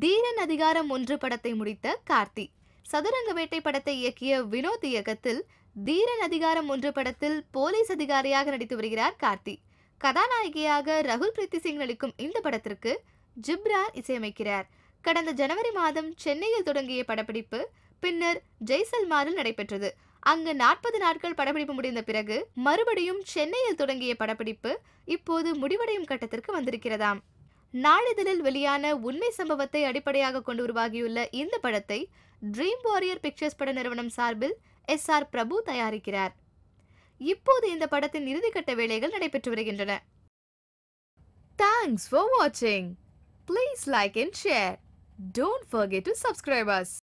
தீரன் அதிகாரம் ஒன்று படத்தை முடித்த கார்த்தி சதுரங்க வேட்டை படத்தை இயக்கிய வினோத் இயக்கத்தில் தீரன் அதிகாரம் ஒன்று படத்தில் போலீஸ் அதிகாரியாக நடித்து வருகிறார் கார்த்தி கதாநாயகியாக ரகுல் பிரீத்தி சிங் நடிக்கும் இந்த படத்திற்கு ஜிப்ரார் இசையமைக்கிறார் கடந்த ஜனவரி மாதம் சென்னையில் தொடங்கிய படப்பிடிப்பு பின்னர் ஜெய்சல்மாரில் நடைபெற்றது அங்கு நாற்பது நாட்கள் படப்பிடிப்பு முடிந்த பிறகு மறுபடியும் சென்னையில் தொடங்கிய படப்பிடிப்பு இப்போது முடிவடையும் கட்டத்திற்கு வந்திருக்கிறதாம் நாளிதழில் வெளியான உண்மை சம்பவத்தை அடிப்படையாக கொண்டு உருவாகியுள்ள இந்த படத்தை ட்ரீம் வாரியர் பிக்சர்ஸ் பட நிறுவனம் சார்பில் எஸ் ஆர் பிரபு தயாரிக்கிறார் இப்போது இந்த படத்தின் இறுதிக்கட்ட வேலைகள் நடைபெற்று வருகின்றன தேங்க்ஸ் ஃபார் வாட்சிங் please like and share don't forget to subscribers